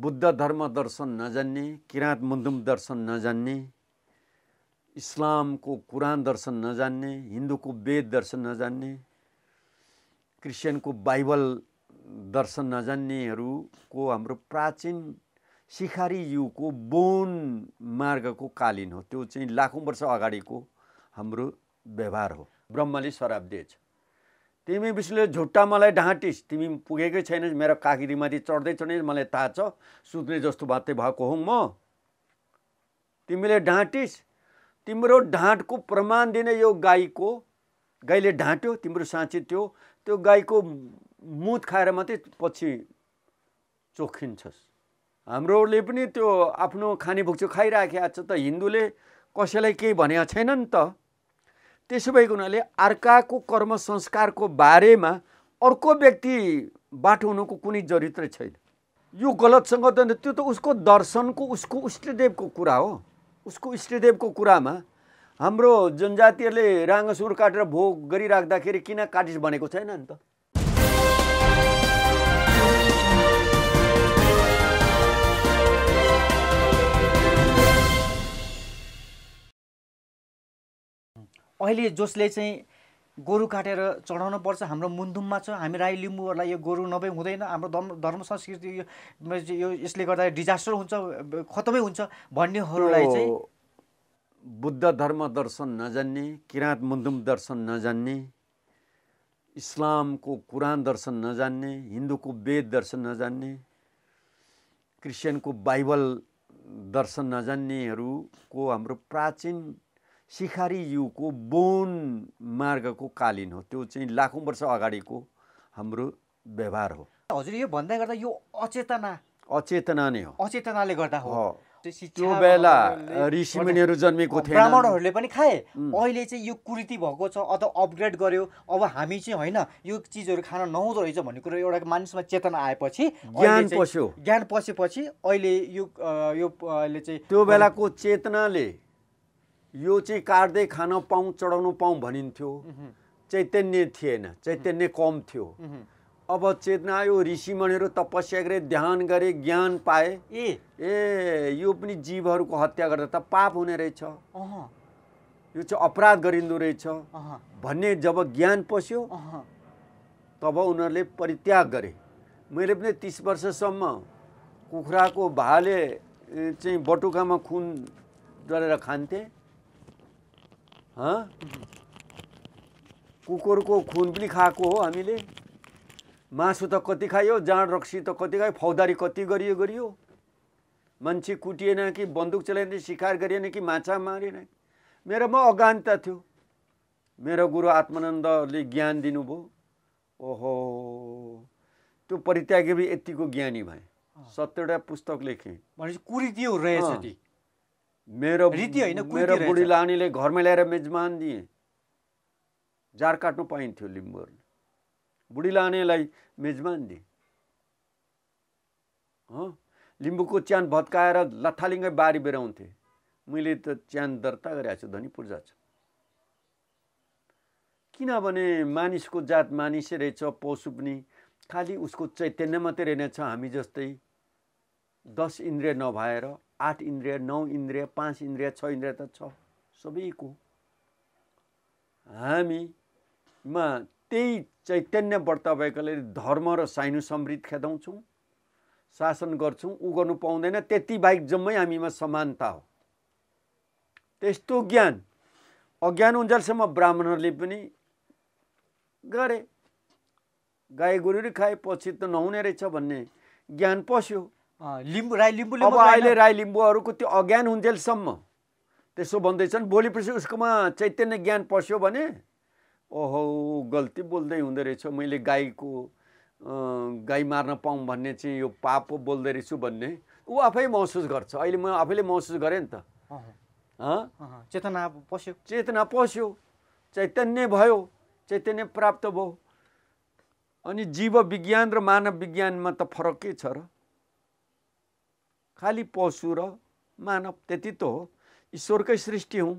बुद्ध धर्म दर्शन नजान्ने किराँत मुन्दुम दर्शन नजान्ने इस्लामको कुरान दर्शन नजान्ने हिन्दूको वेद दर्शन नजान्ने क्रिस्चियनको बाइबल दर्शन नजान्नेहरूको हाम्रो प्राचीन सिखारी युगको बोन मार्गको कालीन हो त्यो चाहिँ लाखौँ वर्ष अगाडिको हाम्रो व्यवहार हो ब्रह्मले श्राप दिएछ तिमी विष्णुले झुट्टा मलाई ढाँटिस् तिमी पुगेकै छैनस् मेरो काकिरीमाथि चढ्दै चढ्दै मलाई थाहा छ सुत्ने जस्तो बातै भएको हुँ म तिमीले ढाँटिस् तिम्रो ढाँटको प्रमाण दिने यो गाईको गाईले ढाँट्यो तिम्रो साँची त्यो त्यो गाईको मुत खाएर मात्रै पछि चोखिन्छस् हाम्रोले पनि त्यो आफ्नो खाने भुक्चो खाइराखेको छ त हिन्दूले कसैलाई केही भनेको छैन नि त त्यसो भएको हुनाले अर्काको कर्म संस्कारको बारेमा अर्को व्यक्ति बाटुनुको कुनै जरुरत छैन यो गलत सङ्गत त्यो त उसको दर्शनको उसको इष्टदेवको कुरा हो उसको इष्टदेवको कुरामा हाम्रो जनजातिहरूले राङ्गसुर काटेर भोग गरिराख्दाखेरि किन काटिस भनेको छैन नि त अहिले जसले चाहिँ गोरु काटेर चढाउनु पर्छ हाम्रो मुन्धुममा छ हामी राई लिम्बूहरूलाई यो गोरु नभए हुँदैन हाम्रो धर्म धर्म संस्कृति यो यसले गर्दा डिजास्टर हुन्छ खतमै हुन्छ भन्नेहरूलाई चाहिँ बुद्ध धर्म दर्शन नजान्ने किराँत मुन्धुम दर्शन नजान्ने इस्लामको कुरान दर्शन नजान्ने हिन्दूको वेद दर्शन नजान्ने क्रिस्चियनको बाइबल दर्शन नजान्नेहरूको हाम्रो प्राचीन सिखारी युगको बोन मार्गको कालीन हो त्यो चाहिँ लाखौँ वर्ष अगाडिको हाम्रो व्यवहार हो हजुर यो भन्दै गर्दा यो अचेतना अचेतना नै हो अचेतनाले गर्दा हो त्यो बेला ऋषिमुनिहरू जन्मेको थिए ब्राह्मणहरूले पनि खाए अहिले चाहिँ यो कुरीति भएको छ अथवा अपग्रेड गर्यो अब हामी चाहिँ होइन यो चिजहरू खान नहुँदो रहेछ भन्ने कुरो एउटा मानिसमा चेतना आएपछि ज्ञान पस्यो ज्ञान पसेपछि अहिले यो यो अहिले चाहिँ त्यो बेलाको चेतनाले यो चाहिँ काट्दै खान पाऊँ चढाउन पाऊँ भनिन्थ्यो चैतन्य थिएन चैतन्य कम थियो अब चेतना आयो ऋषिमणिहरू तपस्या गरे ध्यान गरे ज्ञान पाए ए ए यो पनि जीवहरूको हत्या गर्दा त पाप हुने रहेछ यो चाहिँ अपराध गरिँदो रहेछ भन्ने जब ज्ञान पस्यो तब उनीहरूले परित्याग गरे मैले पनि तिस वर्षसम्म कुखुराको भाले चाहिँ बटुकामा खुन डरेर खान्थेँ कुकुरको खुन पनि खाएको हो हामीले मासु त कति खायो जाँड रक्सी त कति खायो फौदारी कति गरियो गरियो मान्छे कुटिएन कि बन्दुक चलाएन शिकार गरिएन कि माछा मारेन मेरोमा अगानता थियो मेरो गुरु आत्मानन्दले ज्ञान दिनुभयो ओहो त्यो परित्यागी यतिको ज्ञानी भएँ सत्यवटा पुस्तक लेखेँ भनेपछि कुरीति रहेछ मेरो रीति होइन मेरो बुढी लानीले घरमा ल्याएर मेजमान दिए जार काट्नु पाइन्थ्यो लिम्बूहरूले बुढी लानेलाई मेजमान दिए हो लिम्बूको च्यान भत्काएर लथालिङ्गै बारी बेराउँथे मैले त च्यान दर्ता गरेको छु धनी पूर्जा छ किनभने मानिसको जात मानिसै रहेछ पशु पनि खालि उसको चैतन्य मात्रै रहेनछ हामी जस्तै दस इन्द्रिय नभएर आठ इन्द्रिय नौ इन्द्रिय पाँच इन्द्रिय छ इन्द्रिय त छ सबैको हामीमा त्यही चैतन्य व्रत भएकोले धर्म र साइनु समृद्ध खेदाउँछौँ शासन गर्छौँ ऊ गर्नु पाउँदैन त्यति बाहेक जम्मै हामीमा समानता हो त्यस्तो ज्ञान अज्ञान उन्जेलसम्म ब्राह्मणहरूले पनि गरे गाई गोरु खाए पछि त नहुने रहेछ भन्ने ज्ञान पस्यो लिम्बू राई लिम्बू अब अहिले राई लिम्बूहरूको त्यो अज्ञान हुन्जेलसम्म त्यसो भन्दैछन् पछि उसकोमा चैतन्य ज्ञान पस्यो भने ओहो गल्ती बोल्दै हुँदो रहेछ मैले गाईको गाई मार्न पाऊँ भन्ने चाहिँ यो पाप बोल्दै रहेछु भन्ने ऊ आफै महसुस गर्छ अहिले म आफैले महसुस गरेँ नि त चेतना पस्यो चेतना पस्यो चैतन्य भयो चैतन्य प्राप्त भयो अनि जीव विज्ञान र मानव विज्ञानमा त फरक के छ र खालि पशु र मानव त्यति त हो ईश्वरकै सृष्टि हौँ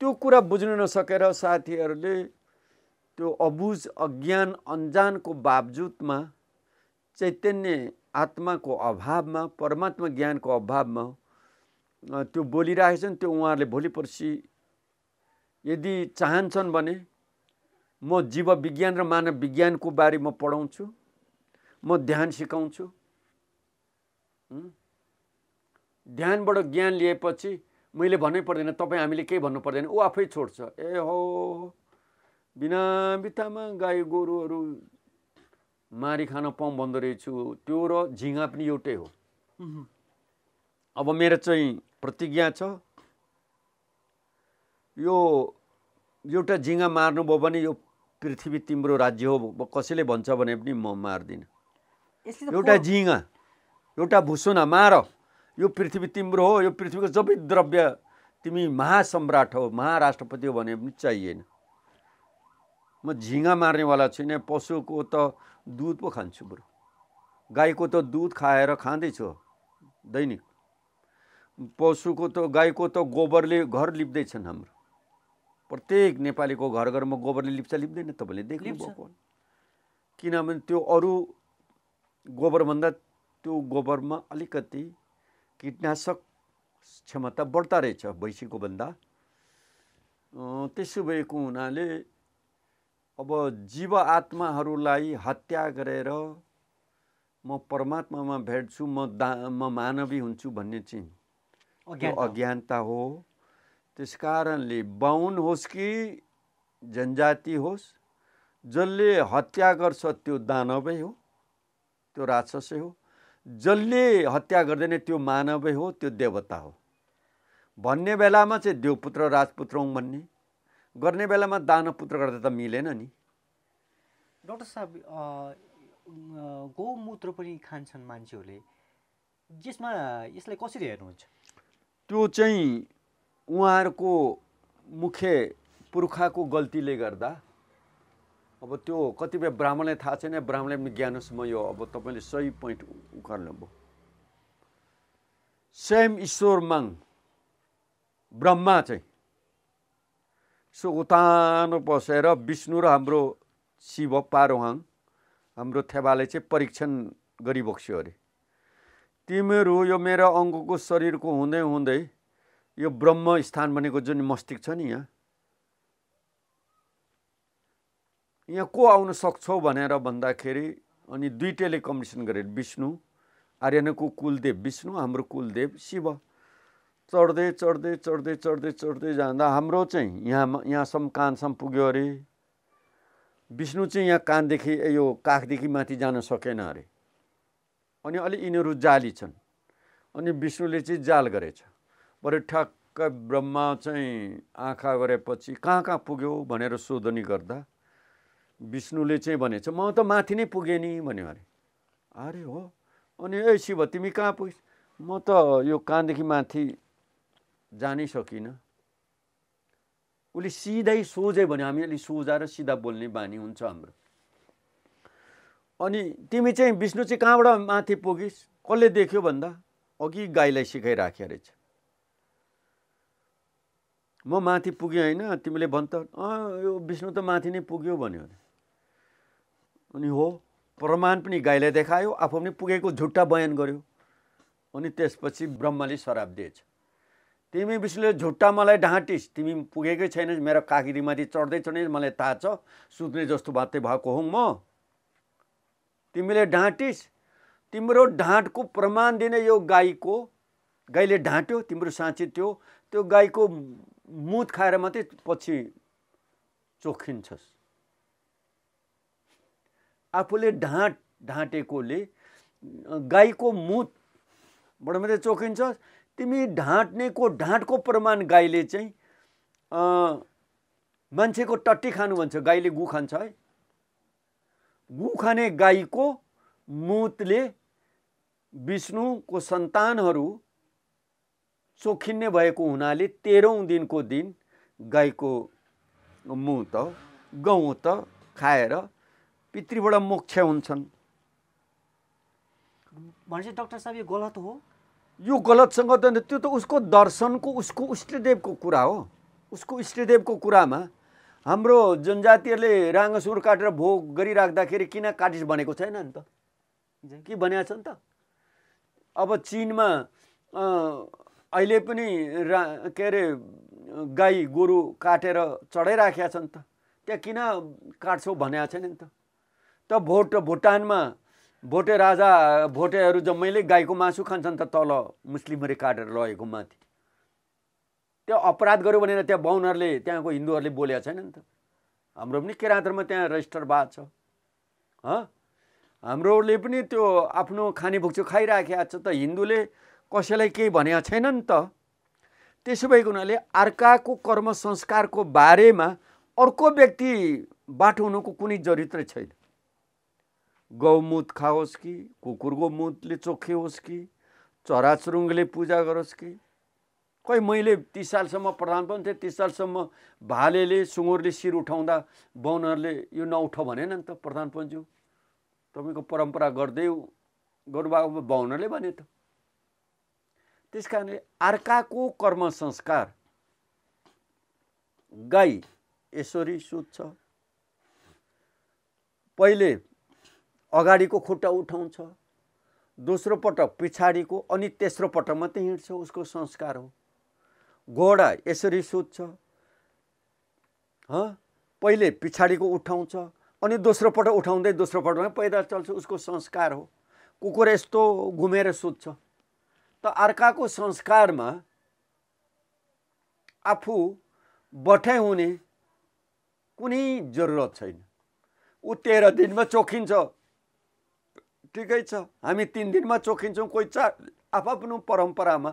त्यो कुरा बुझ्न नसकेर साथीहरूले त्यो अबुझ अज्ञान अन्जानको बावजुदमा चैतन्य आत्माको अभावमा परमात्मा ज्ञानको अभावमा त्यो बोलिरहेको छन् त्यो उहाँहरूले भोलि पर्सि यदि चाहन्छन् भने म जीव विज्ञान र मानव विज्ञानको बारेमा पढाउँछु म ध्यान सिकाउँछु ध्यानबाट ज्ञान लिएपछि मैले भन्नै पर्दैन तपाईँ हामीले केही भन्नु पर्दैन ऊ आफै छोड्छ ए हो बिना बित्थामा गाई गोरुहरू मारी खान पाउँ भन्दो रहेछु त्यो र झिङ्गा पनि एउटै हो अब मेरो चाहिँ प्रतिज्ञा छ यो एउटा झिङ्गा मार्नुभयो भने यो पृथ्वी तिम्रो राज्य हो कसैले भन्छ भने पनि म मार्दिनँ एउटा झिङ्गा एउटा भुसुना मार यो पृथ्वी तिम्रो हो यो पृथ्वीको जबै द्रव्य तिमी महासम्राट हो महाराष्ट्रपति हो भने पनि चाहिएन म झिङ्गा मार्नेवाला छुइनँ पशुको त दुध पो खान्छु बरु गाईको त दुध खाएर खाँदैछु दैनिक पशुको त गाईको त गोबरले घर लिप्दैछन् हाम्रो प्रत्येक नेपालीको घर घरमा गोबरले लिप्छ लिप्दैन तपाईँले देख्नुभएको किनभने त्यो अरू गोबरभन्दा त्यो गोबरमा अलिकति कीटनाशक क्षमता बढ्दा रहेछ भैँसीको भन्दा त्यसो भएको हुनाले अब जीव आत्माहरूलाई हत्या गरेर म परमात्मामा भेट्छु म दा म मानवी हुन्छु भन्ने चाहिँ अज्ञानता हो त्यस कारणले बाहुन होस् कि जनजाति होस् जसले हत्या गर्छ त्यो दानवै हो त्यो राक्षसै हो जसले हत्या गर्दैन त्यो मानवै हो त्यो देवता हो भन्ने बेलामा चाहिँ देवपुत्र राजपुत्र हौँ भन्ने गर्ने बेलामा दानपुत्र गर्दा त मिलेन नि डक्टर साहब गौमूत्र पनि खान्छन् मान्छेहरूले जसमा यसलाई कसरी हेर्नुहुन्छ त्यो चाहिँ उहाँहरूको मुख्य पुर्खाको गल्तीले गर्दा अब त्यो कतिपय ब्राह्मणलाई थाहा छैन ब्राह्मणलाई पनि ज्ञान होस् म यो अब तपाईँले सही पोइन्ट भयो सेम ईश्वर माङ ब्रह्मा चाहिँ सो उतानो बसेर विष्णु र हाम्रो शिव पारोहाङ हाम्रो थेवाले चाहिँ परीक्षण गरिबस्यो अरे तिमीहरू यो मेरो अङ्गको शरीरको हुँदै हुँदै यो ब्रह्म स्थान भनेको जुन मस्तिष्क छ नि यहाँ यहाँ को आउन सक्छौ भनेर भन्दाखेरि अनि दुइटैले कम्पिटिसन गरे विष्णु आर्यनको कुलदेव विष्णु हाम्रो कुलदेव शिव चढ्दै चढ्दै चढ्दै चढ्दै चढ्दै जाँदा हाम्रो चाहिँ यहाँ यहाँसम्म कानसम्म पुग्यो अरे विष्णु चाहिँ यहाँ कानदेखि यो काखदेखि माथि जान सकेन अरे अनि अलि यिनीहरू जाली छन् अनि विष्णुले चाहिँ जाल गरेछ बरु ठ्याक्क ब्रह्मा चाहिँ आँखा गरेपछि कहाँ कहाँ पुग्यो भनेर सोधनी गर्दा विष्णुले चाहिँ भनेछ म त माथि नै पुगेँ नि भन्यो अरे अरे हो अनि ए शिव तिमी कहाँ पुग्छ म त यो कहाँदेखि माथि जानै सकिनँ उसले सिधै सोझै भन्यो हामी अलिक सोझा र सिधा बोल्ने बानी हुन्छ हाम्रो अनि तिमी चाहिँ विष्णु चाहिँ कहाँबाट माथि पुगिस् कसले देख्यो भन्दा अघि गाईलाई सिकाइराखेको रहेछ म माथि पुगेँ होइन तिमीले भन् त यो विष्णु त माथि नै पुग्यो भन्यो अरे अनि हो प्रमाण पनि गाईलाई देखायो आफू पनि पुगेको झुट्टा बयान गर्यो अनि त्यसपछि ब्रह्मले श्राप दिएछ तिमी विष्णुले झुट्टा मलाई ढाँटिस् तिमी पुगेकै छैनस् मेरो काकिरीमाथि चढ्दै चढ्ने मलाई थाहा छ सुत्ने जस्तो मात्रै भएको हुँ म तिमीले ढाँटिस् तिम्रो ढाँटको प्रमाण दिने यो गाईको गाईले ढाँट्यो तिम्रो साँची त्यो त्यो गाईको मुत खाएर मात्रै पछि चोखिन्छस् आफूले ढाँट ढाँटेकोले गाईको मुतबाट मात्रै चोखिन्छ तिमी ढाँट्नेको ढाँटको प्रमाण गाईले चाहिँ मान्छेको टट्टी खानु भन्छ गाईले गु खान्छ है गु खाने गाईको मुतले विष्णुको सन्तानहरू चोखिन्ने भएको हुनाले तेह्रौँ दिनको दिन गाईको मुत गहुँ त खाएर पितृबाट मोक्ष हुन्छन् भनेपछि डक्टर साहब यो गलत हो यो गलतसँग त त्यो त उसको दर्शनको उसको इष्टदेवको कुरा हो उसको इष्टदेवको कुरामा हाम्रो जनजातिहरूले राङ्गसुर काटेर भोग गरिराख्दाखेरि किन काटिस भनेको छैन नि त के भनेको त अब चिनमा अहिले पनि रा के अरे गाई गोरु काटेर चढाइराखेका छन् त त्यहाँ किन काट्छौ भनेको छैन नि त त भोट भुटानमा भोटे राजा भोटेहरू जम्मैले गाईको मासु खान्छन् त तल मुस्लिमहरू काटेर लगेको माथि त्यो अपराध गर्यो भनेर त्यहाँ बाहुनहरूले त्यहाँको हिन्दूहरूले बोलेको छैन नि त हाम्रो पनि किराँतमा त्यहाँ रजिस्टर भएको छ हाम्रोले पनि त्यो आफ्नो खाने भुक्छु खाइराखेको छ त हिन्दूले कसैलाई केही भनेको छैन नि त त्यसो भएको हुनाले अर्काको कर्म संस्कारको बारेमा अर्को व्यक्ति बाटो हुनुको कुनै चरित्र छैन गौमुत खाओस् कि कुकुरको मुतले चोखे होस् कि चराचुरुङ्गले पूजा गरोस् कि खै मैले तिस सालसम्म प्रधान पनि थिएँ तिस सालसम्म भालेले सुँगुरले शिर उठाउँदा बाहुनहरूले यो नउठाउ भनेन नि त प्रधान प्रधानपञ्चू तपाईँको परम्परा गर्दै गर्नुभएको बाहुनहरूले भने त त्यस कारणले अर्काको कर्म संस्कार गाई यसरी सुत्छ पहिले अगाडिको खुट्टा उठाउँछ दोस्रो पटक पछाडिको अनि तेस्रो पटक मात्रै हिँड्छ उसको संस्कार हो घोडा यसरी सुत्छ पहिले पछाडिको उठाउँछ अनि दोस्रो पटक उठाउँदै दोस्रो पटकमा पैदल चल्छ उसको संस्कार हो कुकुर यस्तो घुमेर सुत्छ त अर्काको संस्कारमा आफू बठै हुने कुनै जरुरत छैन ऊ तेह्र दिनमा चोखिन्छ ठिकै छ हामी तिन दिनमा चोखिन्छौँ कोही चार आफ्नो परम्परामा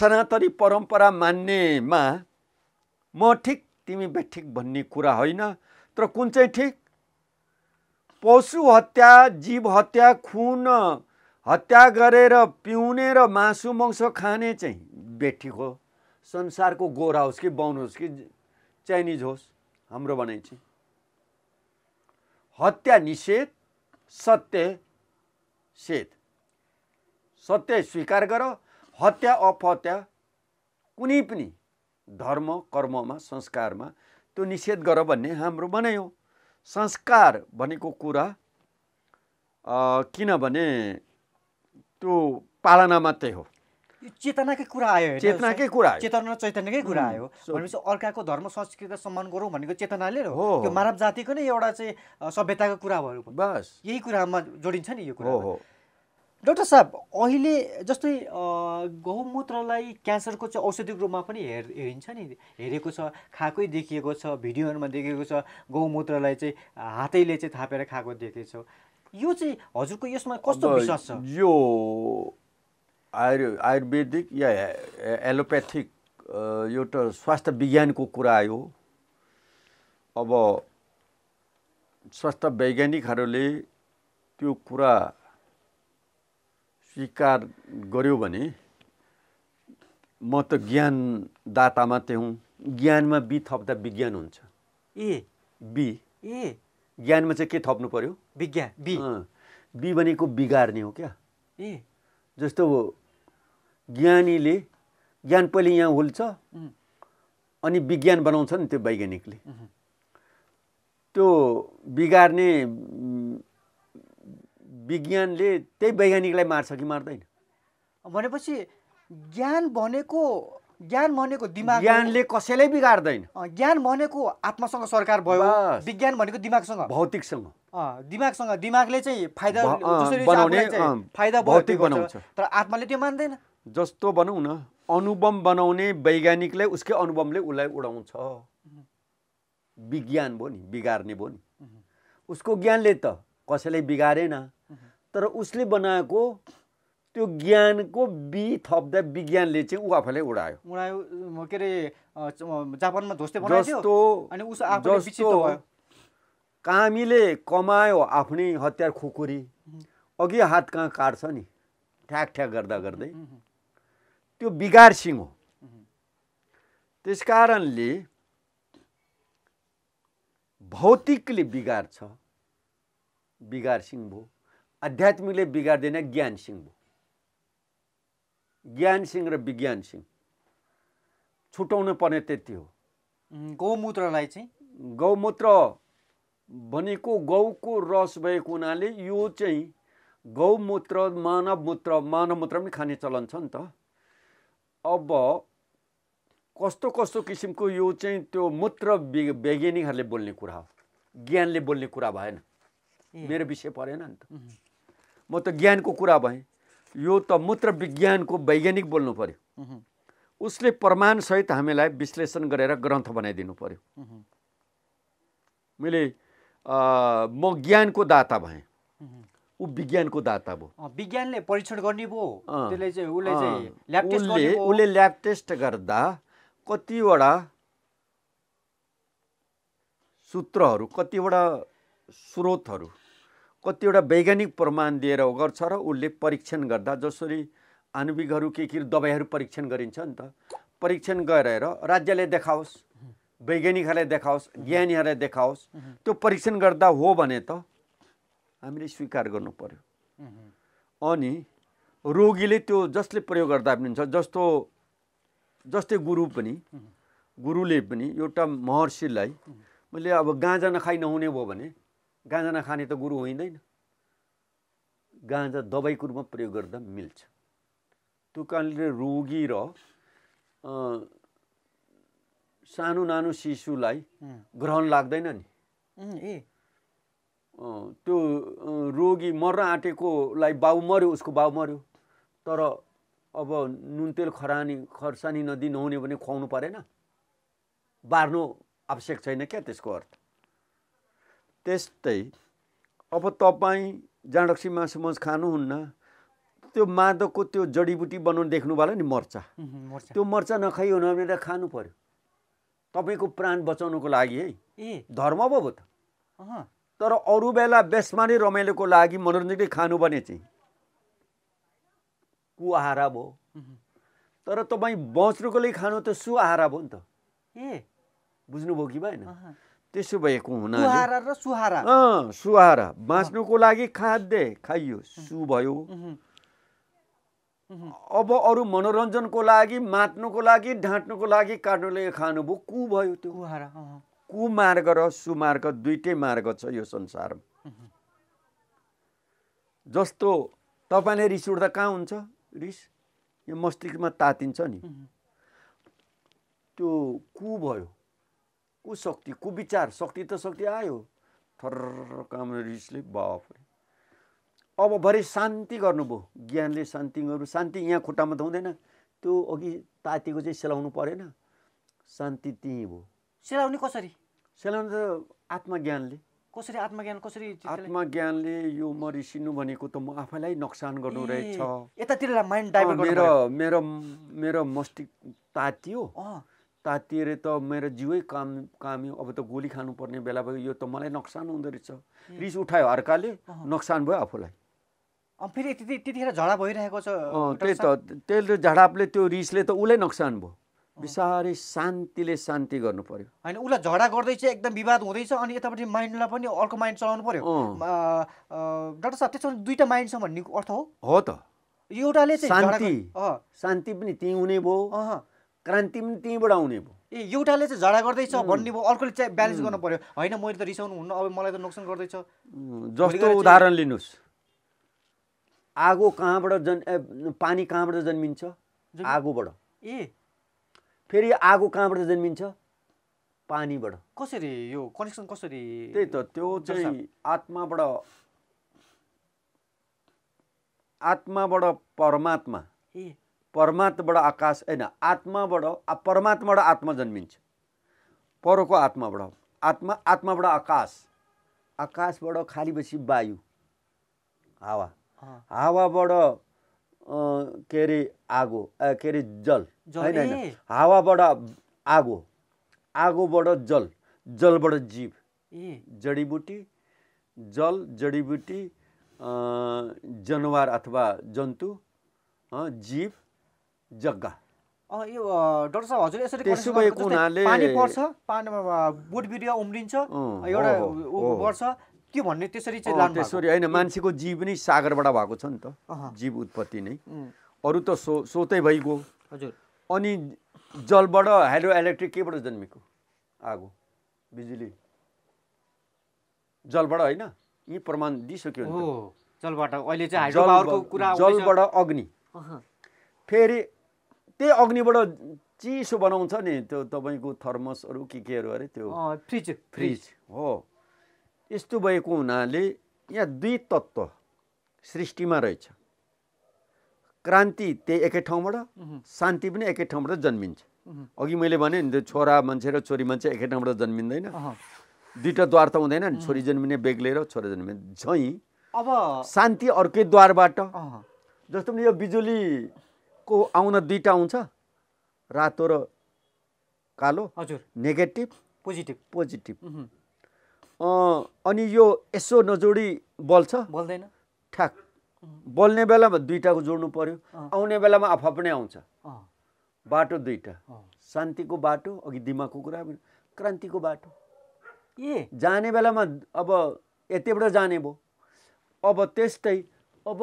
सनातनी परम्परा मान्नेमा म ठिक तिमी बेठिक भन्ने कुरा होइन तर कुन चाहिँ ठिक पशु हत्या जीव हत्या खुन हत्या गरेर पिउने र मासु मंस खाने चाहिँ बेठिक हो संसारको गोरा होस् कि बाहुन होस् कि चाइनिज होस् हाम्रो भनाइ चाहिँ हत्या निषेध सत्य सेत सत्य स्वीकार गर हत्या अपहत्या कुनै पनि धर्म कर्ममा संस्कारमा त्यो निषेध गर भन्ने हाम्रो भनाइ हो संस्कार भनेको कुरा किनभने त्यो पालना मात्रै हो यो चेतनाकै कुरा आयो चेतनाकै कुरा चेतना चैतन्यकै कुरा आयो भनेपछि अर्काको धर्म संस्कृतिको सम्मान गरौँ भनेको चेतनाले हो त्यो मानव जातिको नै एउटा चाहिँ सभ्यताको कुरा भयो बस यही कुरामा जोडिन्छ नि यो कुरा हो डाक्टर साहब अहिले जस्तै गौमूत्रलाई क्यान्सरको चाहिँ औषधिको रूपमा पनि हेर हेरिन्छ नि हेरेको छ खाएकै देखिएको छ भिडियोहरूमा देखिएको छ गौमूत्रलाई चाहिँ हातैले चाहिँ थापेर खाएको देखेको छ यो चाहिँ हजुरको यसमा कस्तो विश्वास छ यो आयुर् आयुर्वेदिक या एलोप्याथिक यो त स्वास्थ्य विज्ञानको कुरा आयो अब स्वास्थ्य वैज्ञानिकहरूले त्यो कुरा स्वीकार गर्यो भने म त ज्ञानदाता मात्रै हुँ ज्ञानमा बी थप्दा विज्ञान हुन्छ ए बी ए ज्ञानमा चाहिँ के थप्नु पर्यो विज्ञान बी बी भनेको बिगार्ने हो क्या ए जस्तो ज्ञानीले ज्ञान पहिले यहाँ हुल्छ अनि विज्ञान बनाउँछ नि त्यो वैज्ञानिकले त्यो बिगार्ने विज्ञानले त्यही वैज्ञानिकलाई मार्छ कि मार्दैन भनेपछि ज्ञान भनेको ज्ञान भनेको दिमाग ज्ञानले कसैलाई बिगार्दैन ज्ञान भनेको आत्मासँग सरकार भयो विज्ञान भनेको दिमागसँग भौतिकसँग दिमागसँग दिमागले चाहिँ फाइदा फाइदा भौतिक बनाउँछ तर आत्माले त्यो मान्दैन जस्तो भनौँ न अनुपम बनाउने वैज्ञानिकले उसकै अनुपमले उसलाई उडाउँछ विज्ञान भयो नि बिगार्ने भयो नि उसको ज्ञानले त कसैलाई बिगारेन तर उसले बनाएको त्यो ज्ञानको बि थप्दा विज्ञानले चाहिँ ऊ आफैलाई उडायो उडायो के अरे जापानमा जस्तो जस्तो कामीले कमायो आफ्नै हतियार खुकुरी अघि हात कहाँ काट्छ नि ठ्याक ठ्याक गर्दा गर्दै त्यो सिंह हो त्यस कारणले भौतिकले बिगार्छ सिंह भयो आध्यात्मिकले बिगार्दैन ज्ञान सिंह भयो ज्ञान सिंह र विज्ञान सिंह छुट्याउनु पर्ने त्यति हो गौमूत्रलाई चाहिँ गौमूत्र भनेको गौको रस भएको हुनाले यो चाहिँ गौमूत्र मानव मूत्र मानव मूत्र पनि खाने चलन छ नि त अब कस्तो कस्तो किसिमको यो चाहिँ त्यो मूत्र वैज्ञानिकहरूले बोल्ने कुरा हो ज्ञानले बोल्ने कुरा भएन मेरो विषय परेन नि त म त ज्ञानको कुरा भएँ यो त मूत्र विज्ञानको वैज्ञानिक बोल्नु पऱ्यो उसले प्रमाणसहित हामीलाई विश्लेषण गरेर ग्रन्थ बनाइदिनु पऱ्यो मैले म ज्ञानको दाता भएँ ऊ विज्ञानको दाता भयो विज्ञानले परीक्षण गर्ने भयो त्यसले चाहिँ उसले चाहिँ उसले उसले ल्याब टेस्ट गर्दा कतिवटा सूत्रहरू कतिवटा स्रोतहरू कतिवटा वैज्ञानिक प्रमाण दिएर गर्छ र उसले परीक्षण गर्दा जसरी आणविकहरू के के दबाईहरू परीक्षण गरिन्छ नि त परीक्षण गरेर राज्यले देखाओस् वैज्ञानिकहरूलाई देखाओस् ज्ञानीहरूलाई देखाओस् त्यो परीक्षण गर्दा हो भने त हामीले स्वीकार गर्नु पर्यो अनि रोगीले त्यो जसले प्रयोग गर्दा पनि हुन्छ जस्तो जस्तै गुरु पनि गुरुले पनि एउटा महर्षिलाई मैले अब गाँजा नखाइ नहुने भयो भने गाँजा नखाने त गुरु होइँदैन गाँजा दबाईको रूपमा प्रयोग गर्दा मिल्छ त्यो कारणले रोगी र सानो नानो शिशुलाई ग्रहण लाग्दैन नि ए त्यो रोगी मर्न आँटेकोलाई बाउ मऱ्यो उसको बाउ मऱ्यो तर अब नुन तेल खरानी खर्सानी नदी नहुने भने खुवाउनु परेन बार्नु आवश्यक छैन क्या त्यसको अर्थ त्यस्तै अब तपाईँ जाँडक्सी मासु मज खानुहुन्न त्यो मादकको त्यो जडीबुटी बनाउनु देख्नु भयो नि मर्चा त्यो मर्चा नखाइओन भनेर खानु पर्यो तपाईँको प्राण बचाउनुको लागि है ए धर्म पो त तर अरू बेला बेसमा नै रमाइलोको लागि मनोरञ्जनले खानु भने चाहिँ आहारा भयो तर तपाईँ बच्नुको लागि खानु त सुहारा भयो नि त ए बुझ्नुभयो कि भएन त्यसो भएको हुना सुहारा बाँच्नुको लागि खाद्य खाइयो सु भयो अब अरू मनोरञ्जनको लागि मात्नुको लागि ढाँट्नुको लागि काट्नु लागि खानुभयो कु भयो त्यो कुमार्ग र सुमार्ग दुइटै मार्ग छ यो संसारमा जस्तो तपाईँले रिस उठ्दा कहाँ हुन्छ रिस यो मस्तिष्कमा तातिन्छ नि त्यो कु भयो कु शक्ति कु विचार शक्ति त शक्ति आयो थर काम रिसले बाफ अब भरे शान्ति गर्नुभयो ज्ञानले शान्ति गर्नु शान्ति यहाँ खुट्टामा त हुँदैन त्यो अघि तातिको चाहिँ सेलाउनु परेन शान्ति त्यहीँ भयो सेलाउने कसरी सेलाउनु त आत्मज्ञानले कसरी आत्मज्ञान कसरी आत्मज्ञानले यो म रिसिनु भनेको त म आफैलाई नोक्सान गर्नु रहेछ यतातिर माइन्ड मेरो मेरो मेरो मस्तिष्क तातियो तातिएर त मेरो जिउै काम काम्यो अब त गोली खानुपर्ने बेला भयो यो त मलाई नोक्सान हुँदो रहेछ रिस उठायो अर्काले नोक्सान भयो आफूलाई फेरि त्यतिखेर झडा भइरहेको छ त्यही त त्यसले झडापले त्यो रिसले त उसलाई नोक्सान भयो बिस्तारै शान्तिले शान्ति गर्नु पर्यो होइन उसलाई झगडा गर्दैछ एकदम विवाद हुँदैछ अनि यतापट्टि माइन्डलाई पनि अर्को माइन्ड चलाउनु पर्यो डाक्टर साहब त्यसो भने दुईवटा माइन्ड छ भन्ने अर्थ हो हो त एउटाले शान्ति शान्ति पनि त्यहीँ हुने भयो क्रान्ति पनि त्यहीँबाट आउने भयो ए एउटाले चाहिँ झगडा गर्दैछ भन्ने भयो अर्कोले चाहिँ ब्यालेन्स गर्नु पर्यो होइन मैले त रिसाउनु हुन्न अब मलाई त नोक्सान गर्दैछ जस्तो उदाहरण लिनुहोस् आगो कहाँबाट जन् पानी कहाँबाट जन्मिन्छ आगोबाट ए फेरि आगो कहाँबाट जन्मिन्छ पानीबाट कसरी यो कनेक्सन कसरी त्यही त त्यो चाहिँ आत्माबाट आत्माबाट परमात्मा ए परमात्माबाट आकाश होइन आत्माबाट परमात्माबाट आत्मा जन्मिन्छ परको आत्माबाट आत्मा आत्माबाट आकाश आकाशबाट खाली बसी वायु हावा हावाबाट के अरे आगो के अरे जल होइन होइन हावाबाट आगो आगोबाट जल जलबाट जीव जडीबुटी जल जडीबुटी जनावर अथवा जन्तु जीव जग्गा यो डक्टर साहब हजुर यसरी पानी पर्छ पानी उम्रिन्छ एउटा बढ्छ त्यो भन्ने त्यसरी चाहिँ त्यसरी होइन मान्छेको जीव नै सागरबाट भएको छ नि त जीव उत्पत्ति नै अरू त सो सोतै भइगयो हजुर अनि जलबाट हाइड्रो इलेक्ट्रिक केबाट जन्मेको आगो बिजुली जलबाट होइन यी प्रमाण दिइसक्यो जलबाट अहिले चाहिँ जलबाट अग्नि फेरि त्यही अग्निबाट चिसो बनाउँछ नि त्यो तपाईँको थर्मसहरू के केहरू अरे त्यो फ्रिज फ्रिज हो यस्तो भएको हुनाले यहाँ दुई तत्त्व सृष्टिमा रहेछ क्रान्ति त्यही एकै ठाउँबाट शान्ति पनि एकै ठाउँबाट जन्मिन्छ अघि मैले भने नि छोरा मान्छे र छोरी मान्छे एकै ठाउँबाट जन्मिँदैन दुईवटा द्वार त हुँदैन नि छोरी जन्मिने बेग्लै र छोरा जन्मिने झैँ अब शान्ति अर्कै द्वारबाट जस्तो पनि यो बिजुलीको आउन दुईवटा हुन्छ रातो र कालो हजुर नेगेटिभ पोजिटिभ पोजिटिभ अनि यो यसो नजोडी बल्छ बोल्दैन ठ्याक बल्ने बेलामा दुइटाको जोड्नु पर्यो आउने बेलामा आफ पनि आउँछ बाटो दुईवटा शान्तिको बाटो अघि दिमागको कुरा क्रान्तिको बाटो ए जाने बेलामा अब यतिबाट जाने भयो अब त्यस्तै अब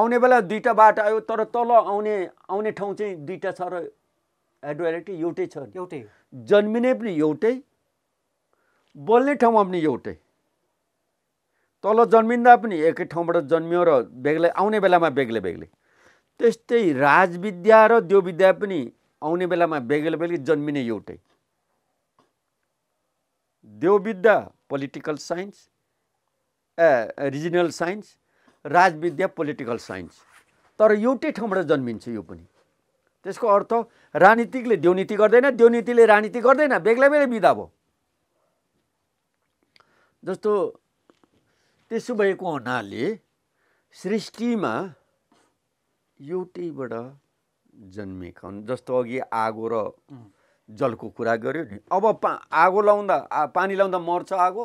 आउने बेला दुईवटा बाटो आयो तर तल आउने आउने ठाउँ चाहिँ दुईवटा छ र एडभाइरेटी एउटै छ एउटै जन्मिने पनि एउटै बोल्ने ठाउँमा पनि एउटै तल जन्मिँदा पनि एकै ठाउँबाट जन्मियो र बेग्लै आउने बेलामा बेग्लै बेग्लै त्यस्तै राजविद्या र देव विद्या पनि आउने बेलामा बेग्लै बेग्लै जन्मिने एउटै देवविद्या political science a regional science राजविद्या पोलिटिकल साइन्स तर एउटै ठाउँबाट जन्मिन्छ यो पनि त्यसको अर्थ राजनीतिकले देवनीति गर्दैन देवनीतिले राजनीति गर्दैन बेग्लै बेग्लै विधा भयो जस्तो त्यसो भएको हुनाले सृष्टिमा एउटैबाट जन्मेका जस्तो अघि आगो र जलको कुरा गर्यो नि अब पा आगो लाउँदा पानी लाउँदा मर्छ आगो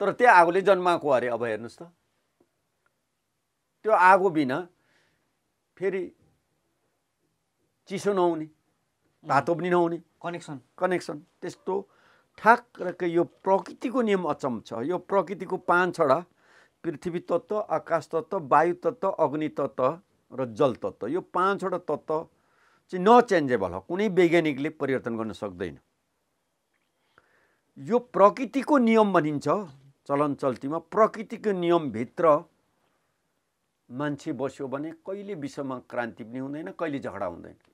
तर त्यो आगोले जन्माएको अरे अब हेर्नुहोस् त त्यो आगो बिना फेरि चिसो नहुने भातो पनि नहुने कनेक्सन कनेक्सन त्यस्तो ठ्याक यो प्रकृतिको नियम अचम्म छ यो प्रकृतिको छडा पृथ्वी तत्त्व आकाश तत्त्व वायु तत्त्व अग्नि तत्त्व र जल तत्त्व यो पाँचवटा तत्त्व चाहिँ नचेन्जेबल हो कुनै वैज्ञानिकले परिवर्तन गर्न सक्दैन यो प्रकृतिको नियम भनिन्छ चलन चल्तीमा प्रकृतिको नियमभित्र मान्छे बस्यो भने कहिले विश्वमा क्रान्ति पनि हुँदैन कहिले झगडा हुँदैन